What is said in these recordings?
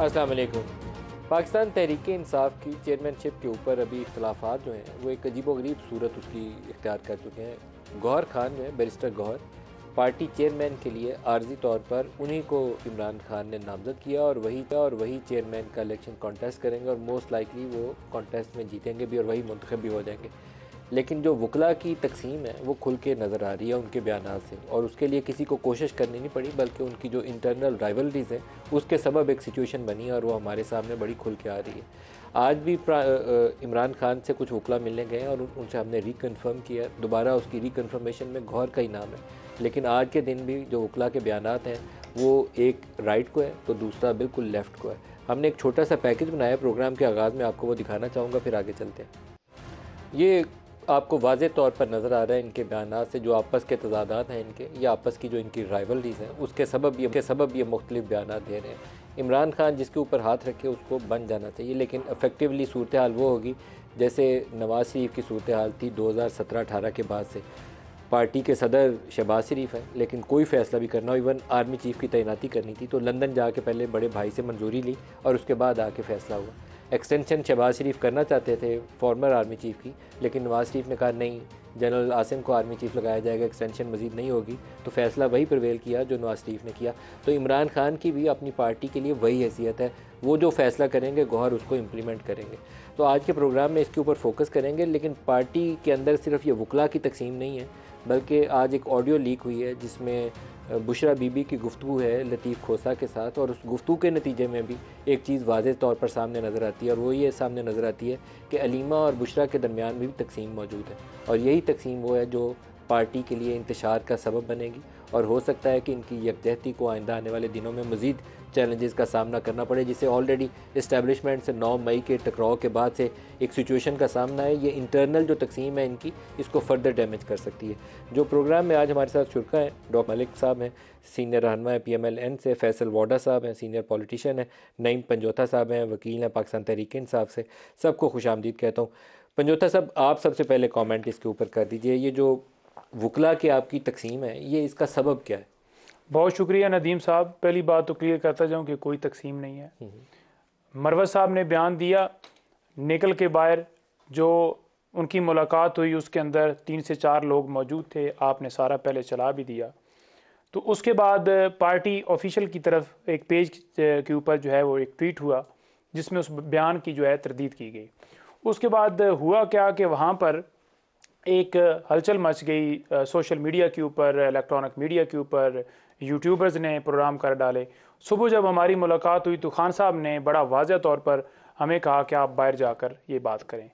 असलकुम पाकिस्तान तहरीक इंसाफ की चेयरमैनशिप के ऊपर अभी इख्तलाफा जो हैं वो एक अजीब वरीब सूरत उसकी इख्तियार कर चुके हैं गौहर खान जो है बैरिस्टर गौहर पार्टी चेयरमैन के लिए आर्जी तौर पर उन्हीं को इमरान खान ने नामजद किया और वही था और वही चेयरमैन का इलेक्शन कॉन्टेस्ट करेंगे और मोस्ट लाइकली वो कॉन्टेस्ट में जीतेंगे भी और वही मंतखब भी हो जाएंगे लेकिन जो वकला की तकसीम है वो खुल के नज़र आ रही है उनके बयान से और उसके लिए किसी को कोशिश करनी नहीं पड़ी बल्कि उनकी जो इंटरनल राइवलरीज़ हैं उसके सबब एक सिचुएशन बनी है और वो हमारे सामने बड़ी खुल के आ रही है आज भी इमरान खान से कुछ वकला मिलने गए और उनसे हमने रिकन्फर्म किया दोबारा उसकी रिकन्फर्मेशन में गौर का ही नाम है लेकिन आज के दिन भी जो वकला के बयान हैं वो एक राइट को है तो दूसरा बिल्कुल लेफ़्ट को है हमने एक छोटा सा पैकेज बनाया प्रोग्राम के आगाज़ में आपको वो दिखाना चाहूँगा फिर आगे चलते हैं ये आपको वाज तौर पर नज़र आ रहा है इनके बयान से जो आपस के तजादात हैं इनके या आपस की जो इनकी राइवलरीज हैं उसके सबब ये उनके सबब ये मुख्तलिफ बयान दे रहे हैं इमरान खान जिसके ऊपर हाथ रखे उसको बन जाना चाहिए लेकिन अफेक्टिवली सूरत हाल वो होगी जैसे नवाज शरीफ की सूरत हाल थी दो हज़ार सत्रह अठारह के बाद से पार्टी के सदर शहबाज शरीफ हैं लेकिन कोई फैसला भी करना हो इवन आर्मी चीफ़ की तैनाती करनी थी तो लंदन जाके पहले बड़े भाई से मंजूरी ली और उसके बाद आके फैसला हुआ एक्सटेंशन शहबाज शरीफ करना चाहते थे फॉर्मर आर्मी चीफ की लेकिन नवाज शरीफ ने कहा नहीं जनरल आसिम को आर्मी चीफ लगाया जाएगा एक्सटेंशन मजीद नहीं होगी तो फैसला वही प्रवेल किया जो नवाज शरीफ ने किया तो इमरान खान की भी अपनी पार्टी के लिए वही हैसियत है वो जो फैसला करेंगे गौहर उसको इम्प्लीमेंट करेंगे तो आज के प्रोग्राम में इसके ऊपर फोकस करेंगे लेकिन पार्टी के अंदर सिर्फ ये वकला की तकसीम नहीं है बल्कि आज एक ऑडियो लीक हुई है जिसमें बुशरा बीबी की गुफ्तु है लतीफ़ खोसा के साथ और उस गुफ्तु के नतीजे में भी एक चीज़ वाज तौर पर सामने नज़र आती है और वो ये सामने नज़र आती है कि अलीमा और बुशरा के दरमियान भी तकसीम मौजूद है और यही तकसीम वो है जो पार्टी के लिए इंतशार का सबब बनेगी और हो सकता है कि इनकी यकजहती को आइंदा आने वाले दिनों में मज़ीद चैलेंजेस का सामना करना पड़े जिसे ऑलरेडी इस्टेब्लिशमेंट से 9 मई के टकराव के बाद से एक सिचुएशन का सामना है ये इंटरनल जो तकसीम है इनकी इसको फर्दर डैमेज कर सकती है जो प्रोग्राम में आज हमारे साथ शुरा हैं डॉ मलिक साहब हैं सीनियर रहनमा है पी एम एल एन से फैसल वाडा साहब हैं सीनियर पॉलिटिशियन है नईम पंजोथा साहब हैं वकील हैं पाकिस्तान तहरीक साहब से सबको खुश आमदीद कहता हूँ पंजोथा साहब आप सबसे पहले कॉमेंट इसके ऊपर कर दीजिए ये जो वकला की आपकी तकसीम है ये इसका सबब क्या है बहुत शुक्रिया नदीम साहब पहली बात तो क्लियर करता जाऊँ कि कोई तकसीम नहीं है हम्म। मरवत साहब ने बयान दिया निकल के बाहर जो उनकी मुलाकात हुई उसके अंदर तीन से चार लोग मौजूद थे आपने सारा पहले चला भी दिया तो उसके बाद पार्टी ऑफिशियल की तरफ एक पेज के ऊपर जो है वो एक ट्वीट हुआ जिसमें उस बयान की जो है तरदीद की गई उसके बाद हुआ क्या कि वहाँ पर एक हलचल मच गई सोशल मीडिया के ऊपर इलेक्ट्रॉनिक मीडिया के ऊपर यूट्यूबर्स ने प्रोग्राम कर डाले सुबह जब हमारी मुलाकात हुई तो खान साहब ने बड़ा वाजह तौर पर हमें कहा कि आप बाहर जाकर ये बात करें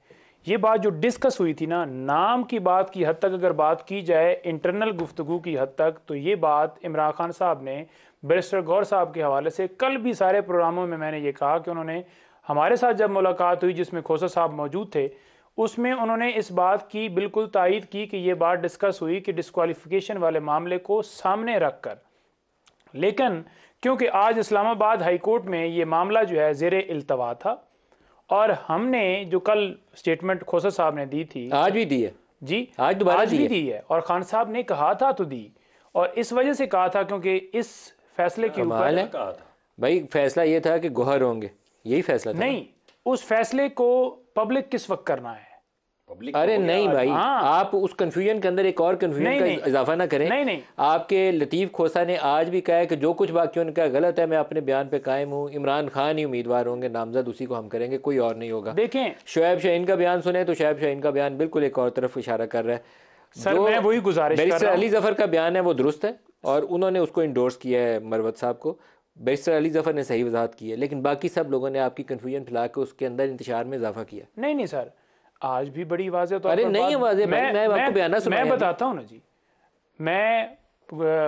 ये बात जो डिस्कस हुई थी ना नाम की बात की हद तक अगर बात की जाए इंटरनल गुफ्तु की हद तक तो ये बात इमरान खान साहब ने बैरिस्टर गौर साहब के हवाले से कल भी सारे प्रोग्रामों में मैंने ये कहा कि उन्होंने हमारे साथ जब मुलाकात हुई जिसमें खोसा साहब मौजूद थे उसमें उन्होंने इस बात की बिल्कुल तायद की कि ये बात डिस्कस हुई कि डिस्कवालिफिकेशन वाले मामले को सामने रख कर लेकिन क्योंकि आज इस्लामाबाद हाई कोर्ट में ये मामला जो है जेर अल्तवा था और हमने जो कल स्टेटमेंट खोसा साहब ने दी थी आज भी दी है जी आज दोबारा आज भी दी है और खान साहब ने कहा था तो दी और इस वजह से कहा था क्योंकि इस फैसले के ऊपर कहा था भाई फैसला ये था कि गुहर होंगे यही फैसला था नहीं उस फैसले को पब्लिक किस वक्त करना है अरे नहीं भाई हाँ। आप उस कंफ्यूजन के अंदर एक और कंफ्यूजन का इजाफा ना करें नहीं नहीं आपके लतीफ़ खोसा ने आज भी कहा है कि जो कुछ बाकी उनका गलत है मैं अपने बयान पे कायम हूँ इमरान खान ही उम्मीदवार होंगे नामजद उसी को हम करेंगे कोई और नहीं होगा देखें शोएब शाहीन का बयान सुने तो शोब शाहीन का बयान बिल्कुल एक और तरफ इशारा कर रहा है सर मैं वही गुजारिश अली जफर का बयान है वो दुरुस्त है और उन्होंने उसको इंडोर्स किया है मरवत साहब को बेस्टर अली जफर ने सही वजाहत की है लेकिन बाकी सब लोगों ने आपकी कन्फ्यूजन फैला के उसके अंदर इंतजार में इजाफा किया नहीं नहीं सर आज भी बड़ी वाजह तो अरे नहीं है वाजह मैं, मैं, मैं आपको मैं बताता हूँ ना जी मैं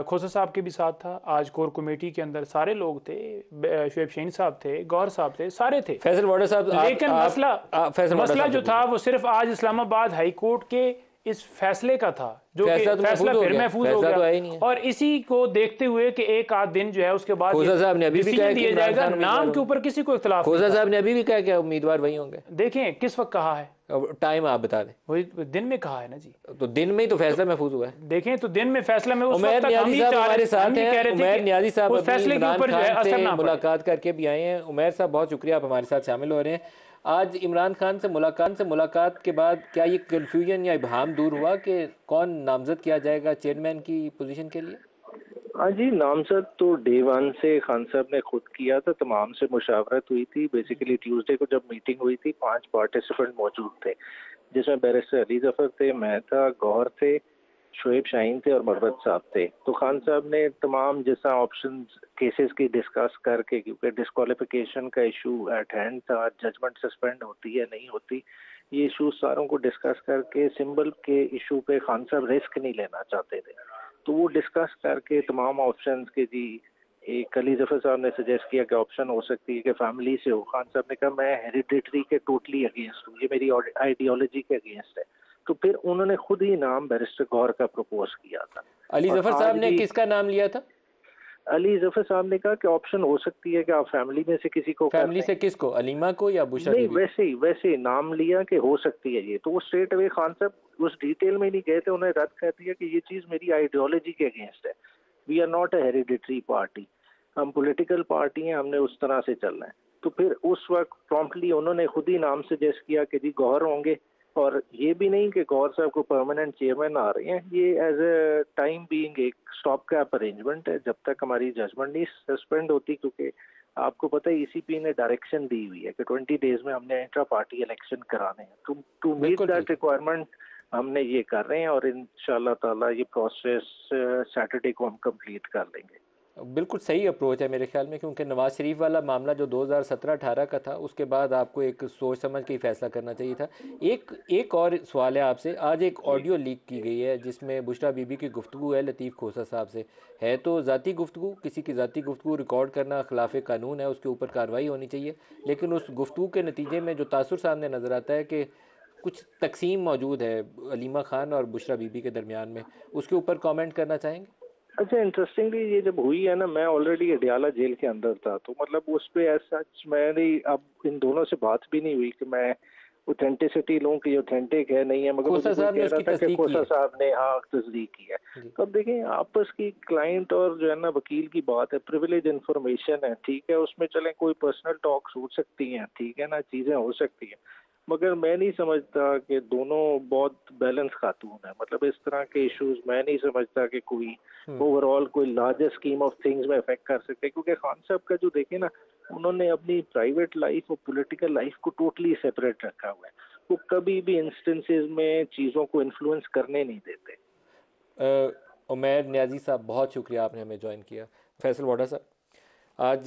खोसा साहब के भी साथ था आज कोर कमेटी के अंदर सारे लोग थे शुएब शहीन साहब थे गौर साहब थे सारे थे फैसल वाडर साहब लेकिन आप, मसला आप, फैसल मसला जो था वो सिर्फ आज इस्लामाबाद हाई कोर्ट के इस फैसले का था जो फैसला, तो फैसला फिर महफूज हो गया, हो गया। तो और इसी को देखते हुए कि एक आध दिन जो है उसके बाद साहब ने अभी भी कहा कि नाम के ऊपर किसी को इख्तलाफ खोजा साहब ने अभी भी कहा कि उम्मीदवार वही होंगे देखें किस वक्त कहा है टाइम आप बता दें वही तो दिन में कहा है ना जी तो दिन में ही तो फैसला तो महफूज हुआ है देखें तो दिन में फैसला में उस वक्त तक हम ही हमारे साथ हैं उमैर न्याजी साहब फैसले के ऊपर जो है मुलाकात करके भी आए हैं उमैर साहब बहुत शुक्रिया आप हमारे साथ शामिल हो रहे हैं आज इमरान खान से मुलाकात से मुलाकात के बाद क्या ये कन्फ्यूजन या इबहम दूर हुआ कि कौन नामजद किया जाएगा चेयरमैन की पोजीशन के लिए हाँ जी नामजद तो डे वन से खान साहब ने खुद किया था तमाम से मुशावरत हुई थी बेसिकली ट्यूसडे को जब मीटिंग हुई थी पांच पार्टिसिपेंट मौजूद थे जिसमें बैरिस्टर अली जफर थे मैं था गौर थे शुएब शाहीन थे और मरवत साहब थे तो खान साहब ने तमाम जैसा ऑप्शन केसेस की डिस्कस करके क्योंकि डिस्कालिफिकेशन का इशू एट हैंड था जजमेंट सस्पेंड होती है नहीं होती ये इशू सारों को डिस्कस करके सिंबल के इशू पे खान साहब रिस्क नहीं लेना चाहते थे तो वो डिस्कस करके तमाम ऑप्शन के जी एक अली जफर साहब ने सजेस्ट किया कि ऑप्शन हो सकती है कि फैमिली से हो खान साहब ने कहा मैं हेरिडिटरी के टोटली अगेंस्ट हूँ ये मेरी आइडियोलॉजी के अगेंस्ट है तो फिर उन्होंने खुद ही नाम बैरिस्टर गौर का प्रपोज किया था अली जफर साहब ने किसका नाम लिया था अली जफर साहब ने कहा कि ऑप्शन हो सकती है कि आप फैमिली में से किसी को फैमिली से किसको अलीमा को या बुशरा नहीं वैसे ही वैसे ही नाम लिया कि हो सकती है ये तो वो स्ट्रेट अवे खान साहब उस डिटेल में नहीं गए थे उन्हें रद्द कर दिया कि ये चीज़ मेरी आइडियोलॉजी के अगेंस्ट है we are not a hereditary party हम पोलिटिकल पार्टी हैं हमने उस तरह से चलना है तो फिर उस वक्त प्रॉम्प्टली उन्होंने खुद ही नाम सजेस्ट किया कि जी गौहर होंगे और ये भी नहीं कि गौर साहब को परमानेंट चेयरमैन आ रहे हैं ये एज ए टाइम बीइंग एक स्टॉप कैप अरेंजमेंट है जब तक हमारी जजमेंट नहीं सस्पेंड होती क्योंकि आपको पता है ईसीपी e ने डायरेक्शन दी हुई है कि ट्वेंटी डेज में हमने इंट्रा पार्टी इलेक्शन कराने हैं to to meet that requirement हमने ये कर रहे हैं और इन ताला ये प्रोसेस सैटरडे uh, को हम कंप्लीट कर लेंगे बिल्कुल सही अप्रोच है मेरे ख्याल में क्योंकि नवाज़ शरीफ वाला मामला जो 2017-18 का था उसके बाद आपको एक सोच समझ के ही फैसला करना चाहिए था एक एक और सवाल है आपसे आज एक ऑडियो लीक की गई है जिसमें बुशरा बीबी की गुफ्तु है लतीफ़ खोसा साहब से है तो ज़ाती गुफ्तु किसी की ज़ाती गुफ्तु रिकॉर्ड करना खिलाफ कानून है उसके ऊपर कार्रवाई होनी चाहिए लेकिन उस गुफ्तु के नतीजे में जो तासर सामने नज़र आता है कि कुछ तकसीम मौजूद है अलीमा ख़ान और बुशरा बीबी के दरमियान में उसके ऊपर कॉमेंट करना चाहेंगे अच्छा इंटरेस्टिंगली ये जब हुई है ना मैं ऑलरेडी अडियाला जेल के अंदर था तो मतलब उस पर ऐसा सच अब इन दोनों से बात भी नहीं हुई कि मैं ऑथेंटिसिटी लूँ कि ऑथेंटिक है नहीं है मगर मुझे कह रहा था कि कोसा साहब ने हाँ तस्दीक की है तो अब देखें आपस की क्लाइंट और जो है ना वकील की बात है प्रिविलेज इन्फॉर्मेशन है ठीक है उसमें चले कोई पर्सनल टॉक्स हो सकती हैं ठीक है ना चीज़ें हो सकती हैं मगर मैं नहीं समझता कि दोनों बहुत बैलेंस खातून है मतलब इस तरह के इश्यूज मैं नहीं समझता कि कोई ओवरऑल हम्म। कोई लार्जेस्ट स्कीम ऑफ थिंग्स में अफेक्ट कर सकते क्योंकि खान साहब का जो देखे ना उन्होंने अपनी प्राइवेट लाइफ और पॉलिटिकल लाइफ को टोटली सेपरेट रखा हुआ है वो कभी भी इंस्टेंसेस में चीज़ों को इन्फ्लुएंस करने नहीं देते उमेर न्याजी साहब बहुत शुक्रिया आपने हमें ज्वाइन किया फैसल वाडा साहब आज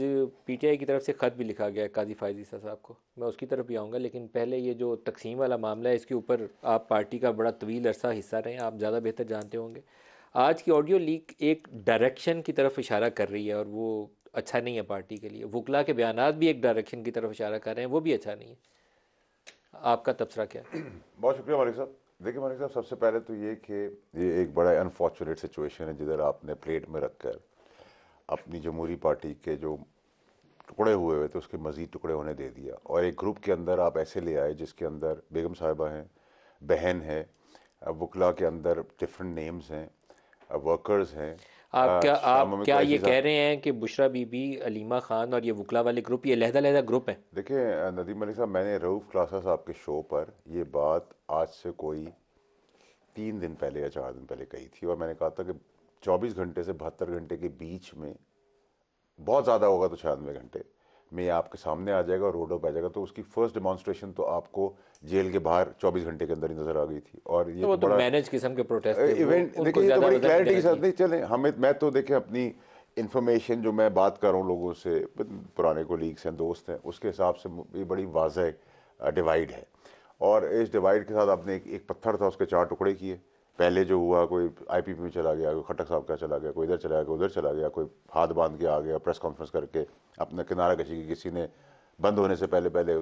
पीटीआई की तरफ से ख़त भी लिखा गया है काजी फ़ायजी साहब को मैं उसकी तरफ भी आऊँगा लेकिन पहले ये जो तकसीम वाला मामला है इसके ऊपर आप पार्टी का बड़ा तवील अरसा हिस्सा रहे आप ज़्यादा बेहतर जानते होंगे आज की ऑडियो लीक एक डायरेक्शन की तरफ इशारा कर रही है और वो अच्छा नहीं है पार्टी के लिए वकला के बयान भी एक डायरेक्शन की तरफ इशारा कर रहे हैं वो भी अच्छा नहीं है आपका तबसरा क्या है बहुत शुक्रिया मालिक साहब देखिए मालिक साहब सबसे पहले तो ये कि ये एक बड़ा अनफॉर्चुनेट सिचुएशन है जिधर आपने प्लेट में रखकर अपनी जमहूरी पार्टी के जो टुकड़े हुए हुए थे उसके मज़ीद टुकड़े होने दे दिया और एक ग्रुप के अंदर आप ऐसे ले आए जिसके अंदर बेगम साहिबा हैं बहन है वकला के अंदर डिफरेंट नेम्स हैं वर्कर्स हैं आप क्या आप क्या ये कह रहे हैं कि बुशरा बीबी अलीमा खान और ये वकला वाले ग्रुप ये लहदा लहदा ग्रुप है देखिए नदीम मलिक साहब मैंने रऊफ़ क्लासा साहब के शो पर ये बात आज से कोई तीन दिन पहले या चार दिन पहले कही थी और मैंने कहा था कि 24 घंटे से बहत्तर घंटे के बीच में बहुत ज़्यादा होगा तो छियानवे घंटे में आपके सामने आ जाएगा रोडों रोड पर आ जाएगा तो उसकी फर्स्ट डेमोन्स्ट्रेशन तो आपको जेल के बाहर 24 घंटे के अंदर ही नजर आ गई थी और ये तो, तो मैनेज किस्म के प्रोटेस्ट इवेंट देखिए तो बड़ी क्लैरिटी मतलब के साथ नहीं चले हमें मैं तो देखें अपनी इन्फॉर्मेशन जो मैं बात कर रहा हूँ लोगों से पुराने कोलीग्स हैं दोस्त हैं उसके हिसाब से ये बड़ी वाजह डिवाइड है और इस डिवाइड के साथ आपने एक पत्थर था उसके चार टुकड़े किए पहले जो हुआ कोई आईपीपी चला गया कोई खटक साहब का चला गया कोई इधर चला गया कोई उधर चला गया कोई हाथ बांध के आ गया प्रेस कॉन्फ्रेंस करके अपना किनारा कशी की किसी ने बंद होने से पहले पहले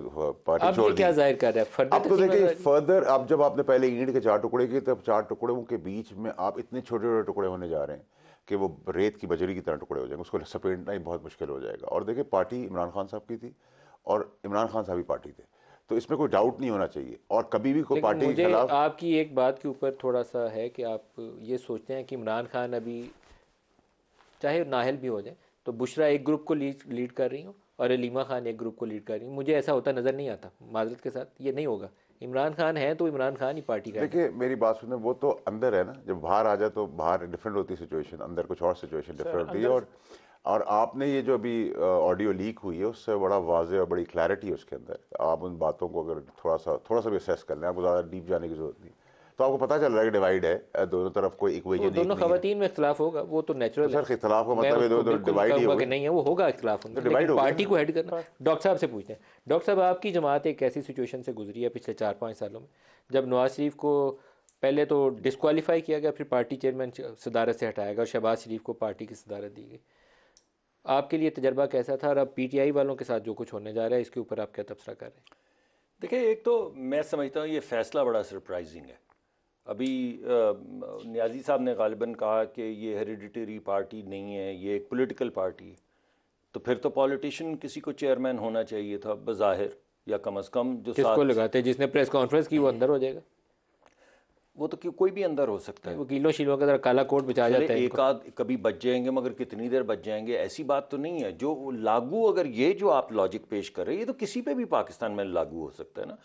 पार्टी छोड़ क्या जाहिर कर रहे हैं आप तो देखिए फर्दर मतलब- अब जब आपने पहले ईंट के चार टुकड़े किए तब चार टुकड़ों के बीच में आप इतने छोटे छोटे टुकड़े होने जा रहे हैं कि वो रेत की बजरी की तरह टुकड़े हो जाएंगे उसको सपेटना ही बहुत मुश्किल हो जाएगा और देखिए पार्टी इमरान खान साहब की थी और इमरान खान साहब ही पार्टी थे तो इसमें कोई डाउट नहीं होना चाहिए और कभी भी कोई पार्टी के खिलाफ आपकी एक बात के ऊपर थोड़ा सा है कि आप ये सोचते हैं कि इमरान खान अभी चाहे नाहल भी हो जाए तो बुशरा एक ग्रुप को लीड लीड कर रही हूँ और अलीमा खान एक ग्रुप को लीड कर रही हूँ मुझे ऐसा होता नज़र नहीं आता माजरत के साथ ये नहीं होगा इमरान खान है तो इमरान खान ही पार्टी का देखिए मेरी बात सुने वो तो अंदर है ना जब बाहर आ जाए तो बाहर डिफरेंट होती सिचुएशन अंदर कुछ और सिचुएशन डिफरेंट होती है और और आपने ये जो अभी ऑडियो लीक हुई है उससे बड़ा वाजे और बड़ी क्लैरिटी है उसके अंदर आप उन बातों को अगर थोड़ा सा थोड़ा सा भी असेस कर लें आपको ज़्यादा डीप जाने की ज़रूरत नहीं तो आपको पता चल रहा है कि डिवाइड है दोनों तरफ कोई इक्वेशन दोनों खातन में इख्तलाफ होगा वो तो नेचुरल तो सर इख्तलाफ का मतलब है डिवाइड ही होगा नहीं है वो होगा इख्तलाफ होगा डिवाइड पार्टी को हेड करना डॉक्टर साहब से पूछते हैं डॉक्टर साहब आपकी जमात एक ऐसी सिचुएशन से गुजरी है पिछले चार पाँच सालों में जब नवाज शरीफ को पहले तो डिसकवालीफाई किया गया फिर पार्टी चेयरमैन सदारत से हटाया गया और शहबाज शरीफ को पार्टी की सदारत दी गई आपके लिए तजर्बा कैसा था और अब पीटीआई वालों के साथ जो कुछ होने जा रहा है इसके ऊपर आप क्या तबसरा कर रहे हैं देखिए एक तो मैं समझता हूँ ये फ़ैसला बड़ा सरप्राइजिंग है अभी न्याजी साहब ने गालिबा कहा कि ये हेरिडिटरी पार्टी नहीं है ये एक पोलिटिकल पार्टी है तो फिर तो पॉलिटिशियन किसी को चेयरमैन होना चाहिए था बज़ाहिर या कम अज़ कम जो किसको लगाते जिसने प्रेस कॉन्फ्रेंस की वो अंदर हो जाएगा वो तो कोई भी अंदर हो सकता है वकीलों शीलों का काला कोट बचा जाता है एक आध कभी बच जाएंगे मगर कितनी देर बच जाएंगे ऐसी बात तो नहीं है जो लागू अगर ये जो आप लॉजिक पेश कर रहे हैं ये तो किसी पे भी पाकिस्तान में लागू हो सकता है ना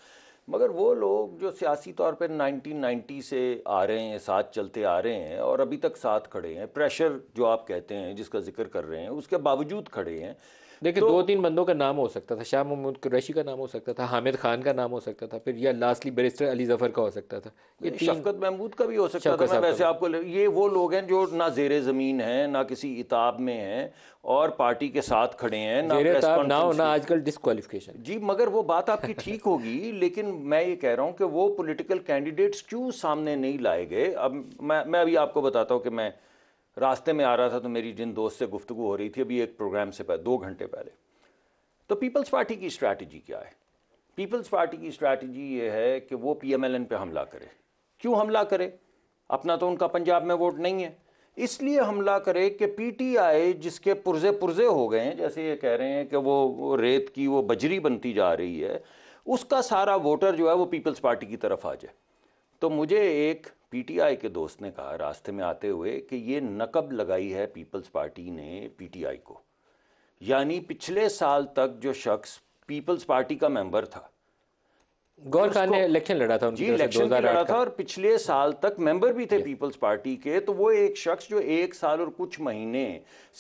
मगर वो लोग जो सियासी तौर पर 1990 से आ रहे हैं साथ चलते आ रहे हैं और अभी तक साथ खड़े हैं प्रेशर जो आप कहते हैं जिसका जिक्र कर रहे हैं उसके बावजूद खड़े हैं देखिए तो, दो तीन बंदों का नाम हो सकता था शाह महमूद कुरैशी का नाम हो सकता था हामिद खान का नाम हो सकता था फिर या लास्टली बैरिस्टर अली जफर का हो सकता था ये शफकत महमूद का भी हो सकता था मैं वैसे आपको ये वो लोग हैं जो ना जेर ज़मीन हैं ना किसी इताब में हैं और पार्टी के साथ खड़े हैं ना प्रेस ना होना आजकल डिस्कालिफिकेशन जी मगर वो बात आपकी ठीक होगी लेकिन मैं ये कह रहा हूँ कि वो पोलिटिकल कैंडिडेट्स क्यों सामने नहीं लाए गए अब मैं मैं अभी आपको बताता हूँ कि मैं रास्ते में आ रहा था तो मेरी जिन दोस्त से गुफ्तु हो रही थी अभी एक प्रोग्राम से पहले दो घंटे पहले तो पीपल्स पार्टी की स्ट्रैटेजी क्या है पीपल्स पार्टी की स्ट्रैटेजी ये है कि वो पी एम एल एन पर हमला करे क्यों हमला करे अपना तो उनका पंजाब में वोट नहीं है इसलिए हमला करे कि पीटीआई जिसके पुरजे पुरजे हो गए हैं जैसे ये कह रहे हैं कि वो रेत की वो बजरी बनती जा रही है उसका सारा वोटर जो है वो पीपल्स पार्टी की तरफ आ जाए तो मुझे एक पीटीआई के दोस्त ने कहा रास्ते में आते हुए कि ये नकब लगाई है पीपल्स पार्टी ने पीटीआई को यानी पिछले साल तक जो शख्स पीपल्स पार्टी का मेंबर था गौर खान ने इलेक्शन लड़ा था जी इलेक्शन लड़ा था और पिछले साल तक मेंबर भी थे पीपल्स पार्टी के तो वो एक शख्स जो एक साल और कुछ महीने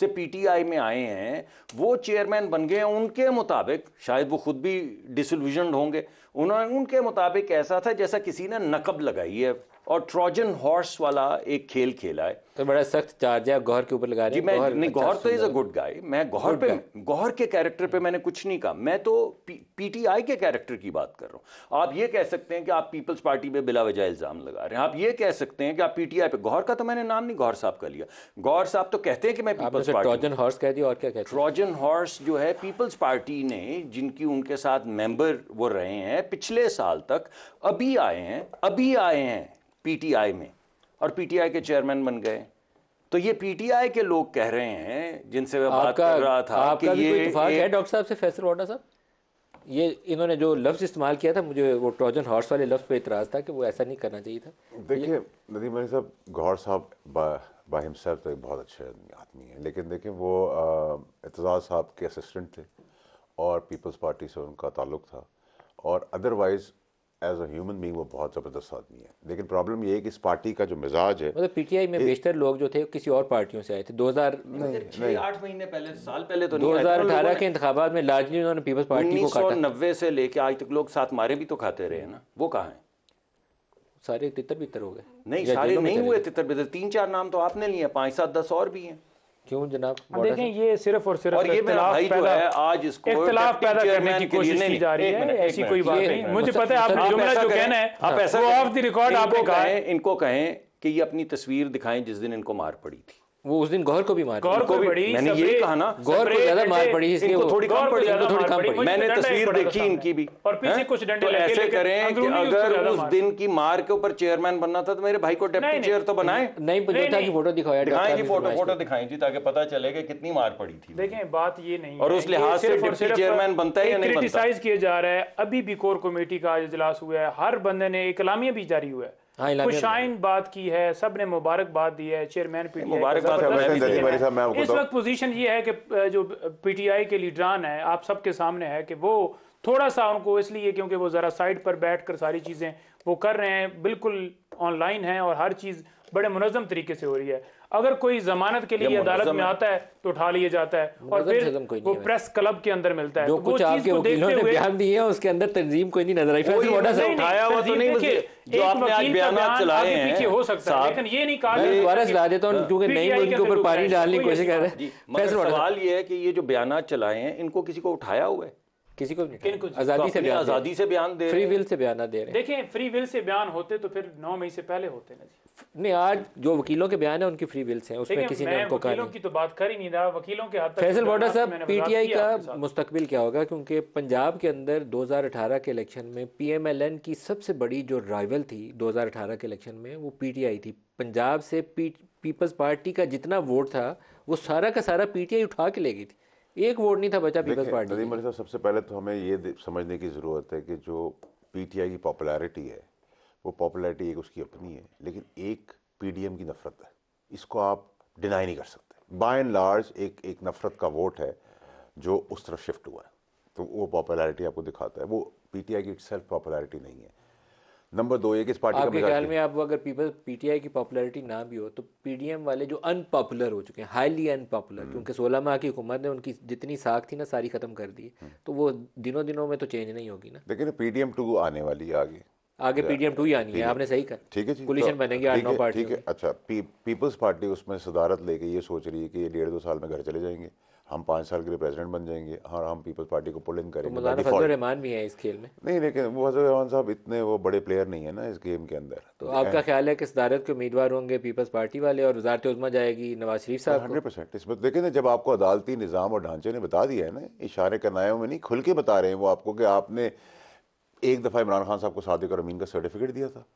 से पीटीआई में आए हैं वो चेयरमैन बन गए हैं उनके मुताबिक शायद वो खुद भी डिसल्विजन होंगे उन्होंने उनके मुताबिक ऐसा था जैसा किसी ने नकब लगाई है और ट्रोजन हॉर्स वाला एक खेल खेला है तो बड़ा सख्त चार्ज है गौहर के ऊपर लगा जी मैं नहीं गौहर तो इज अ गुड गाय मैं गौहर पे गौहर के कैरेक्टर पे मैंने कुछ नहीं कहा मैं तो पीटीआई के कैरेक्टर की बात कर रहा हूँ आप ये कह सकते हैं कि आप पीपल्स पार्टी पे बिला वजह इल्जाम लगा रहे हैं आप ये कह सकते हैं कि आप पीटीआई पे गौहर का तो मैंने नाम नहीं गौहर साहब का लिया गौहर साहब तो कहते हैं कि मैं पीपल्स पार्टी ट्रोजन हॉर्स कह दिया और क्या कहते ट्रोजन हॉर्स जो है पीपल्स पार्टी ने जिनकी उनके साथ मेंबर वो रहे हैं पिछले साल तक अभी आए हैं अभी आए हैं पीटीआई में और पीटीआई के चेयरमैन बन गए तो ये पीटीआई के लोग कह रहे हैं जिनसे मैं बात कर रहा था कि ये डॉक्टर साहब से फैसल वाडा साहब ये इन्होंने जो लफ्ज़ इस्तेमाल किया था मुझे वो ट्रोजन हॉर्स वाले लफ्ज़ पे इतराज़ था कि वो ऐसा नहीं करना चाहिए था देखिए नदी अली साहब गौर साहब बा हिमसेल्फ तो एक बहुत अच्छे आदमी है लेकिन देखिए वो एतजाज़ साहब के असिस्टेंट थे और पीपल्स पार्टी से उनका ताल्लुक था और otherwise as a human being वो बहुत ज़बरदस्त आदमी है लेकिन प्रॉब्लम ये है कि इस पार्टी का जो मिजाज है मतलब पीटीआई में बेशतर लोग जो थे किसी और पार्टियों से आए थे दो हज़ार मतलब आठ महीने पहले साल पहले तो दो हज़ार अठारह के इंतबात में लार्जली उन्होंने पीपल्स पार्टी को काटा नब्बे से लेकर आज तक लोग साथ मारे भी तो खाते रहे ना वो कहाँ हैं सारे तितर बितर हो गए नहीं सारे नहीं हुए तितर बितर तीन चार नाम तो आपने लिए पाँच सात दस और भी हैं क्यों जनाब देखें ये सिर्फ और सिर्फ और ये मेरा भाई जो है आज इसको इख्तलाफ पैदा करने की कोशिश की जा रही है ऐसी कोई बात नहीं मुझे पता है आपने जुमला जो कहना है आप ऐसा वो ऑफ द रिकॉर्ड आपको कहें इनको कहें कि ये अपनी तस्वीर दिखाएं जिस दिन इनको मार पड़ी थी वो उस दिन गौर को भी मार गौर को भी मैंने ये कहा ना गौर को ज्यादा मार पड़ी इसलिए वो थोड़ी कम पड़ी इनको थोड़ी कम पड़ी मैंने तस्वीर देखी इनकी भी और पीछे कुछ डंडे तो लगे ऐसे करें कि अगर उस दिन की मार के ऊपर चेयरमैन बनना था तो मेरे भाई को डेप्टी चेयर तो बनाए नहीं बता की फोटो दिखाओ यार दिखाएं जी फोटो फोटो दिखाएं जी ताकि पता चले कि कितनी मार पड़ी थी देखें बात ये नहीं और उस लिहाज से डिप्टी चेयरमैन बनता है या नहीं बनता क्रिटिसाइज किया जा रहा है अभी भी कोर कमेटी का इजलास हुआ है हर बंदे ने इकलामिया भी जारी हुआ है हाँ खुशाइन बात की है सब ने मुबारकबाद दी है चेयरमैन पीटीआई मुबारकबाद इस वक्त पोजीशन ये है कि जो पीटीआई के लीडरान है आप सबके सामने है कि वो थोड़ा सा उनको इसलिए क्योंकि वो ज़रा साइड पर बैठ कर सारी चीज़ें वो कर रहे हैं बिल्कुल ऑनलाइन है और हर चीज़ बड़े मुनज़म तरीके से हो रही है अगर कोई जमानत के लिए अदालत में आता है तो उठा लिया जाता है और फिर वो प्रेस क्लब के अंदर मिलता है जो तो कुछ आपके वकीलों ने बयान दिए हैं उसके अंदर तंजीम कोई नहीं नजर आई फैसल वाडा से उठाया हुआ तो नहीं जो आपने आज बयान चलाए हैं पीछे हो सकता है लेकिन ये नहीं कहा मैं दोबारा चला देता हूं क्योंकि नहीं उनके ऊपर पानी डालने की कोशिश कर रहे हैं सवाल ये है कि ये जो बयान चलाए हैं इनको किसी को उठाया हुआ है किसी को आजादी तो से बयान आजादी से बयान दे फ्री विल से बयान दे रहे देखें फ्री विल से बयान होते तो फिर नौ मई से पहले होते ना जी नहीं आज जो वकीलों के बयान है उनकी फ्री विल्स हैं उसमें किसी ने उनको वकीलों की तो बात कर ही नहीं रहा वकीलों के हाथ फैसल बॉर्डर साहब पीटीआई का मुस्तकबिल क्या होगा क्योंकि पंजाब के अंदर 2018 के इलेक्शन में पीएमएलएन की सबसे बड़ी जो राइवल थी 2018 के इलेक्शन में वो पीटीआई थी पंजाब से पीपल्स पार्टी का जितना वोट था वो सारा का सारा पी उठा के ले गई थी एक वोट नहीं था बचा पीपल्स पार्टी साहब सबसे पहले तो हमें ये समझने की ज़रूरत है कि जो पीटीआई की पॉपुलैरिटी है वो पॉपुलैरिटी एक उसकी अपनी है लेकिन एक पीडीएम की नफरत है इसको आप डिनाई नहीं कर सकते बाय एंड लार्ज एक एक नफरत का वोट है जो उस तरफ शिफ्ट हुआ है तो वो पॉपुलैरिटी आपको दिखाता है वो पीटीआई की सेल्फ पॉपुलैरिटी नहीं है नंबर दो एक इस पार्टी आपके ख्याल में आप अगर पीपल पीटीआई की पॉपुलैरिटी ना भी हो तो पीडीएम वाले जो अनपॉपुलर हो चुके हैं हाईली हम्म। अनपॉपुलर क्योंकि सोलह माह की हुकूमत ने उनकी जितनी साख थी ना सारी खत्म कर दी हम्म। तो वो दिनों दिनों में तो चेंज नहीं होगी ना लेकिन पीडीएम टू आने वाली है आगे आगे पीडीएम टू ही आनी है आपने सही कहा ठीक है पोलिशन तो बनेगी आठ नौ पार्टी ठीक है अच्छा पीपल्स पार्टी उसमें सदारत लेके ये सोच रही है कि ये डेढ़ दो साल में घर चले जाएंगे हम पाँच साल के लिए प्रेसिडेंट बन जाएंगे और हम पीपल्स पार्टी को पोलिंग तो करेंगे तो रहमान भी हैं इस खेल में नहीं लेकिन वो फजल रहमान साहब इतने वो बड़े प्लेयर नहीं है ना इस गेम के अंदर तो आपका ख्याल है कि सदारत के उम्मीदवार होंगे पीपल्स पार्टी वाले और वजारत उजमा जाएगी नवाज शरीफ साहब हंड्रेड परसेंट इसमें देखें ना जब आपको अदालती निज़ाम और ढांचे ने बता दिया है ना इशारे कनायों में नहीं खुल के बता रहे हैं वो आपको कि आपने एक दफ़ा इमरान खान साहब को सादिक और अमीन का सर्टिफिकेट दिया था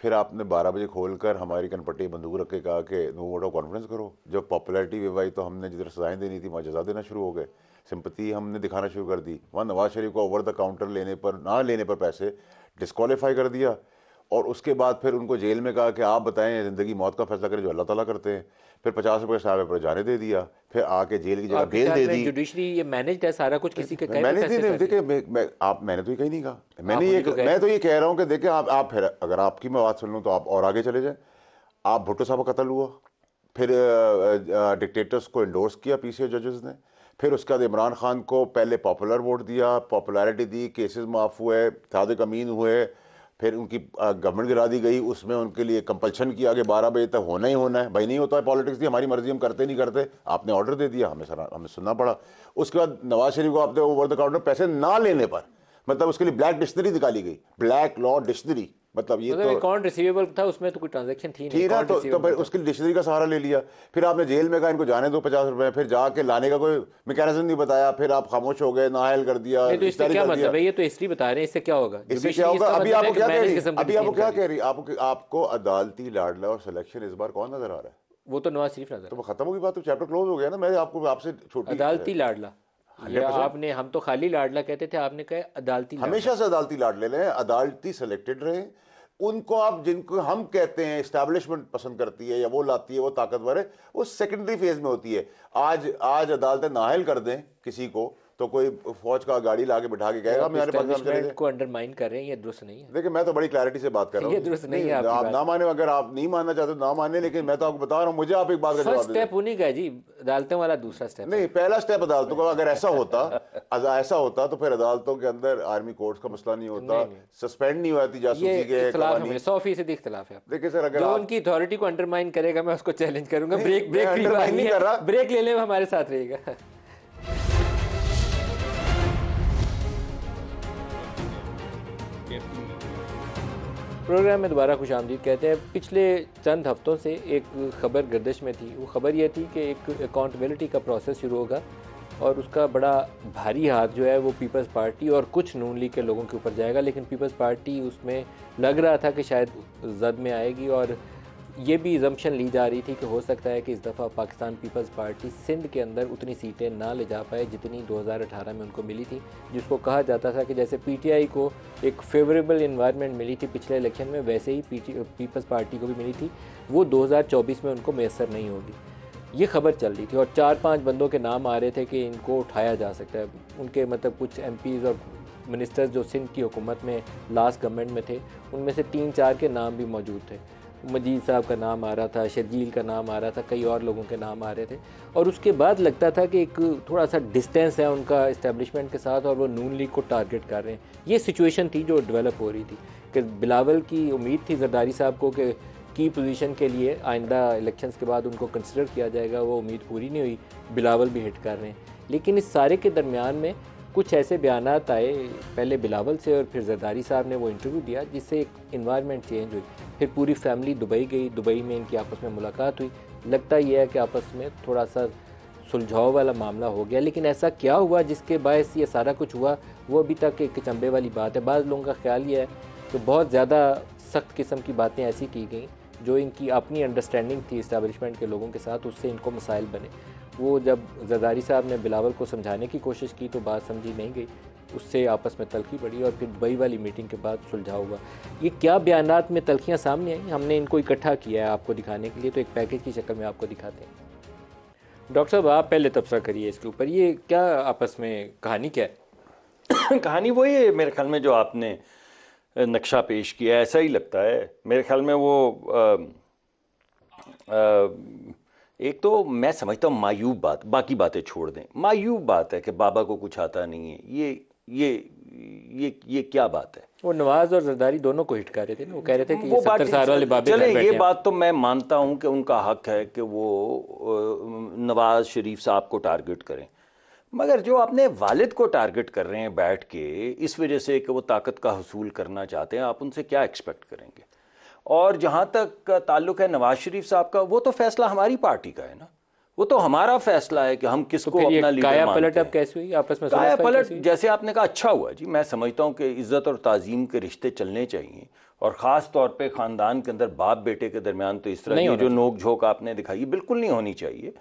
फिर आपने 12 बजे खोलकर हमारी कनपट्टी बंदूक रख के कहा कि नो वोट ऑफ कॉन्फिडेंस करो जब पॉपुलरिटी भी आई तो हमने जिधर सजाएं देनी थी वहाँ जजा देना शुरू हो गए सिंपति हमने दिखाना शुरू कर दी वहाँ नवाज शरीफ को ओवर द काउंटर लेने पर ना लेने पर पैसे डिस्कवालीफाई कर दिया और उसके बाद फिर उनको जेल में कहा कि आप बताएं ज़िंदगी मौत का फैसला करें जो अल्लाह ताला करते हैं फिर पचास रुपये साहब पर जाने दे दिया फिर आके जेल की जगह बेल दे दी जुडिशरी ये मैनेज है सारा कुछ किसी के मैंने देखिए आप मैंने तो ये कहीं नहीं कहा मैंने ये मैं तो ये कह रहा हूँ कि देखिए आप आप फिर अगर आपकी मैं बात सुन लूँ तो आप और आगे चले जाएँ आप भुट्टो साहब का कत्ल हुआ फिर डिक्टेटर्स को इंडोर्स किया पी जजेस ने फिर उसके बाद इमरान खान को पहले पॉपुलर वोट दिया पॉपुलरिटी दी केसेस माफ़ हुए सादक अमीन हुए फिर उनकी गवर्नमेंट गिरा दी गई उसमें उनके लिए कंपल्शन किया कि बारह बजे तक होना ही होना है भाई नहीं होता है पॉलिटिक्स की हमारी मर्जी हम करते नहीं करते आपने ऑर्डर दे दिया हमें सर हमें सुनना पड़ा उसके बाद नवाज शरीफ को आपने ओवर द काउंटर पैसे ना लेने पर मतलब उसके लिए ब्लैक डिक्शनरी निकाली गई ब्लैक लॉ डिक्शनरी मतलब ये मतलब तो अकाउंट रिसीवेबल था उसमें तो कोई ट्रांजेक्शन थी नहीं ना तो, तो फिर उसकी डिक्शनरी का सहारा ले लिया फिर आपने जेल में कहा इनको जाने दो पचास रुपए फिर जाके लाने का कोई मैकेनिज्म नहीं बताया फिर आप खामोश हो गए नाहल कर दिया तो इससे क्या मतलब ये तो हिस्ट्री बता रहे हैं इससे क्या होगा इससे क्या होगा अभी मतलब आपको क्या कह रही अभी आपको क्या कह रही आपको आपको अदालती लाडला और सिलेक्शन इस बार कौन नजर आ रहा है वो तो नवाज शरीफ नजर तो खत्म होगी बात तो चैप्टर क्लोज हो गया ना मैं आपको आपसे छोटी अदालती लाडला आपने हम तो खाली लाडला कहते थे आपने कहे अदालती हमेशा से अदालती लाडले रहे अदालती सिलेक्टेड रहे उनको आप जिनको हम कहते हैं इस्टेब्लिशमेंट पसंद करती है या वो लाती है वो ताकतवर है वो सेकेंडरी फेज में होती है आज आज अदालतें नाहल कर दें किसी को तो कोई फौज का गाड़ी ला के बिठा के कहेगा मेरे पास को अंडरमाइन कर रहे हैं ये दुरुस्त नहीं है देखिए मैं तो बड़ी क्लैरिटी से बात कर रहा हूँ ये दुरुस्त नहीं, नहीं है आप ना माने अगर आप नहीं मानना चाहते तो ना माने लेकिन मैं तो आपको बता रहा हूँ मुझे आप एक बात का स्टेप उन्हीं का जी अदालतों वाला दूसरा स्टेप नहीं पहला स्टेप अदालतों का अगर ऐसा होता ऐसा होता तो फिर अदालतों के अंदर आर्मी कोर्ट का मसला नहीं होता सस्पेंड नहीं होती जासूसी के सौ फीसदी इख्तलाफ है देखिए सर अगर उनकी अथॉरिटी को अंडरमाइन करेगा मैं उसको चैलेंज करूंगा ब्रेक ब्रेक ब्रेक ले ले हमारे साथ रहेगा प्रोग्राम में दोबारा खुश आमदीद कहते हैं पिछले चंद हफ्तों से एक खबर गर्दिश में थी वो खबर यह थी कि एक अकाउंटबिलिटी का प्रोसेस शुरू होगा और उसका बड़ा भारी हाथ जो है वो पीपल्स पार्टी और कुछ नून लीग के लोगों के ऊपर जाएगा लेकिन पीपल्स पार्टी उसमें लग रहा था कि शायद जद में आएगी और ये भी इजम्पन ली जा रही थी कि हो सकता है कि इस दफ़ा पाकिस्तान पीपल्स पार्टी सिंध के अंदर उतनी सीटें ना ले जा पाए जितनी 2018 में उनको मिली थी जिसको कहा जाता था कि जैसे पीटीआई को एक फेवरेबल इन्वायरमेंट मिली थी पिछले इलेक्शन में वैसे ही पीपल्स पार्टी को भी मिली थी वो 2024 में उनको मैसर नहीं होगी ये खबर चल रही थी और चार पाँच बंदों के नाम आ रहे थे कि इनको उठाया जा सकता है उनके मतलब कुछ एम और मिनिस्टर्स जो सिंध की हुकूमत में लास्ट गवर्नमेंट में थे उनमें से तीन चार के नाम भी मौजूद थे मजीद साहब का नाम आ रहा था शर्जील का नाम आ रहा था कई और लोगों के नाम आ रहे थे और उसके बाद लगता था कि एक थोड़ा सा डिस्टेंस है उनका इस्टेब्लिशमेंट के साथ और वो नून लीग को टारगेट कर रहे हैं ये सिचुएशन थी जो डेवलप हो रही थी कि बिलावल की उम्मीद थी जरदारी साहब को कि की पोजीशन के लिए आइंदा इलेक्शंस के बाद उनको कंसिडर किया जाएगा वो उम्मीद पूरी नहीं हुई बिलावल भी हिट कर रहे हैं लेकिन इस सारे के दरमियान में कुछ ऐसे बयान आए पहले बिलावल से और फिर जरदारी साहब ने वो इंटरव्यू दिया जिससे एक इन्वायरमेंट चेंज हुई फिर पूरी फैमिली दुबई गई दुबई में इनकी आपस में मुलाकात हुई लगता यह है कि आपस में थोड़ा सा सुलझाव वाला मामला हो गया लेकिन ऐसा क्या हुआ जिसके बायस ये सारा कुछ हुआ वो अभी तक एक चंबे वाली बात है बाद लोगों का ख्याल ये है कि बहुत ज़्यादा सख्त किस्म की बातें ऐसी की गई जो इनकी अपनी अंडरस्टैंडिंग थी इस्टेबलिशमेंट के लोगों के साथ उससे इनको मसाइल बने वो जब जरदारी साहब ने बिलावल को समझाने की कोशिश की तो बात समझी नहीं गई उससे आपस में तलखी बढ़ी और फिर दुबई वाली मीटिंग के बाद सुलझा हुआ ये क्या बयान में तलखियाँ सामने आई हमने इनको इकट्ठा किया है आपको दिखाने के लिए तो एक पैकेज की शक्ल में आपको दिखाते हैं डॉक्टर साहब आप पहले तबसरा करिए इसके ऊपर ये क्या आपस में कहानी क्या है कहानी वही है मेरे ख्याल में जो आपने नक्शा पेश किया ऐसा ही लगता है मेरे ख्याल में वो आ, आ, एक तो मैं समझता हूँ मायूब बात बाकी बातें छोड़ दें मायूब बात है कि बाबा को कुछ आता नहीं है ये ये ये ये क्या बात है वो नवाज और जरदारी दोनों को हिट कर रहे थे वो कह रहे थे कि वो बात वाले बाबे चले ये बात तो मैं मानता हूँ कि उनका हक है कि वो नवाज शरीफ साहब को टारगेट करें मगर जो अपने वालिद को टारगेट कर रहे हैं बैठ के इस वजह से कि वो ताकत का हसूल करना चाहते हैं आप उनसे क्या एक्सपेक्ट करेंगे और जहाँ तक ताल्लुक है नवाज शरीफ साहब का वो तो फैसला हमारी पार्टी का है ना वो तो हमारा फैसला है कि हम तो किसको तो अपना लीडर पलट अब कैसे हुई आपस में काया पलट जैसे आपने कहा अच्छा हुआ जी मैं समझता हूँ कि इज्जत और ताजीम के रिश्ते चलने चाहिए और ख़ास तौर पे ख़ानदान के अंदर बाप बेटे के दरमियान तो इस तरह की जो नोक झोंक आपने दिखाई बिल्कुल नहीं होनी चाहिए